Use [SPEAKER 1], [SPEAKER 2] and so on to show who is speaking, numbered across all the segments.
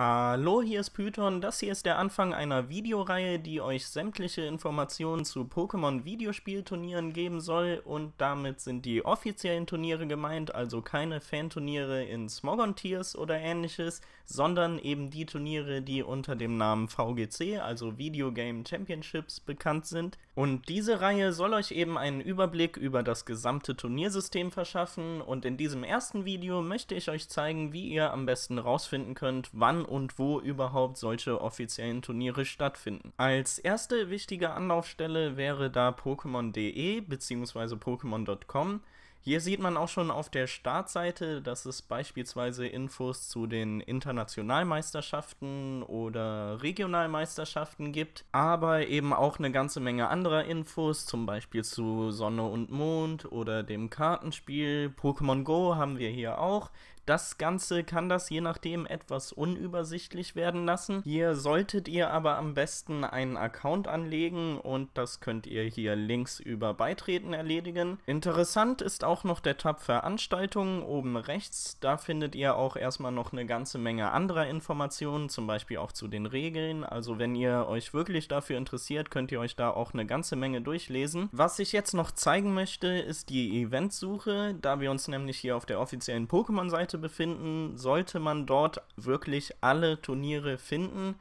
[SPEAKER 1] Hallo, hier ist Python. Das hier ist der Anfang einer Videoreihe, die euch sämtliche Informationen zu Pokémon-Videospielturnieren geben soll. Und damit sind die offiziellen Turniere gemeint, also keine Fanturniere in Smogon Tiers oder ähnliches, sondern eben die Turniere, die unter dem Namen VGC, also Video Game Championships, bekannt sind. Und diese Reihe soll euch eben einen Überblick über das gesamte Turniersystem verschaffen. Und in diesem ersten Video möchte ich euch zeigen, wie ihr am besten rausfinden könnt, wann und wo überhaupt solche offiziellen Turniere stattfinden. Als erste wichtige Anlaufstelle wäre da Pokémon.de bzw. Pokémon.com. Hier sieht man auch schon auf der Startseite, dass es beispielsweise Infos zu den Internationalmeisterschaften oder Regionalmeisterschaften gibt, aber eben auch eine ganze Menge anderer Infos, zum Beispiel zu Sonne und Mond oder dem Kartenspiel. Pokémon Go haben wir hier auch. Das Ganze kann das je nachdem etwas unübersichtlich werden lassen. Hier solltet ihr aber am besten einen Account anlegen und das könnt ihr hier links über Beitreten erledigen. Interessant ist auch noch der Tab Veranstaltungen oben rechts. Da findet ihr auch erstmal noch eine ganze Menge anderer Informationen, zum Beispiel auch zu den Regeln. Also wenn ihr euch wirklich dafür interessiert, könnt ihr euch da auch eine ganze Menge durchlesen. Was ich jetzt noch zeigen möchte, ist die Eventsuche. Da wir uns nämlich hier auf der offiziellen Pokémon-Seite befinden, sollte man dort wirklich alle Turniere finden.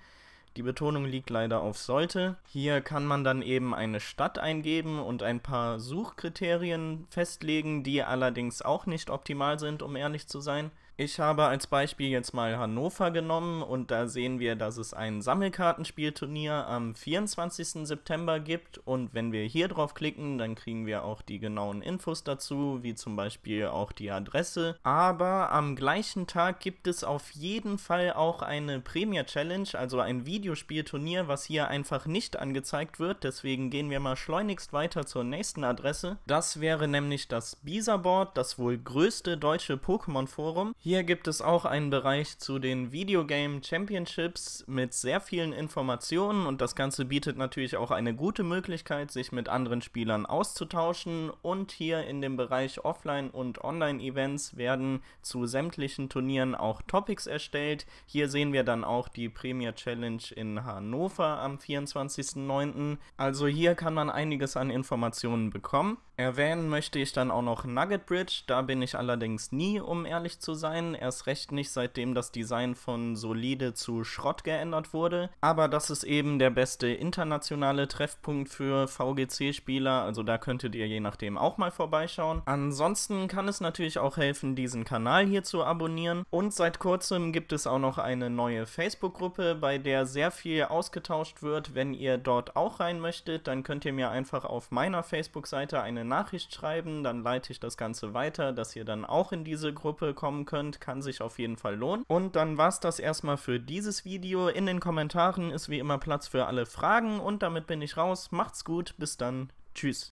[SPEAKER 1] Die Betonung liegt leider auf sollte. Hier kann man dann eben eine Stadt eingeben und ein paar Suchkriterien festlegen, die allerdings auch nicht optimal sind, um ehrlich zu sein. Ich habe als Beispiel jetzt mal Hannover genommen und da sehen wir, dass es ein Sammelkartenspielturnier am 24. September gibt und wenn wir hier drauf klicken, dann kriegen wir auch die genauen Infos dazu, wie zum Beispiel auch die Adresse. Aber am gleichen Tag gibt es auf jeden Fall auch eine Premier Challenge, also ein Video Videospielturnier, was hier einfach nicht angezeigt wird. Deswegen gehen wir mal schleunigst weiter zur nächsten Adresse. Das wäre nämlich das Bisa-Board, das wohl größte deutsche Pokémon-Forum. Hier gibt es auch einen Bereich zu den Videogame Championships mit sehr vielen Informationen und das Ganze bietet natürlich auch eine gute Möglichkeit, sich mit anderen Spielern auszutauschen und hier in dem Bereich Offline- und Online-Events werden zu sämtlichen Turnieren auch Topics erstellt. Hier sehen wir dann auch die Premier Challenge in Hannover am 24.09. Also hier kann man einiges an Informationen bekommen. Erwähnen möchte ich dann auch noch Nugget Bridge, da bin ich allerdings nie, um ehrlich zu sein, erst recht nicht, seitdem das Design von solide zu Schrott geändert wurde. Aber das ist eben der beste internationale Treffpunkt für VGC-Spieler, also da könntet ihr je nachdem auch mal vorbeischauen. Ansonsten kann es natürlich auch helfen, diesen Kanal hier zu abonnieren. Und seit kurzem gibt es auch noch eine neue Facebook-Gruppe, bei der sehr viel ausgetauscht wird. Wenn ihr dort auch rein möchtet, dann könnt ihr mir einfach auf meiner Facebook-Seite eine Nachricht schreiben, dann leite ich das Ganze weiter, dass ihr dann auch in diese Gruppe kommen könnt, kann sich auf jeden Fall lohnen. Und dann war es das erstmal für dieses Video. In den Kommentaren ist wie immer Platz für alle Fragen und damit bin ich raus. Macht's gut, bis dann. Tschüss.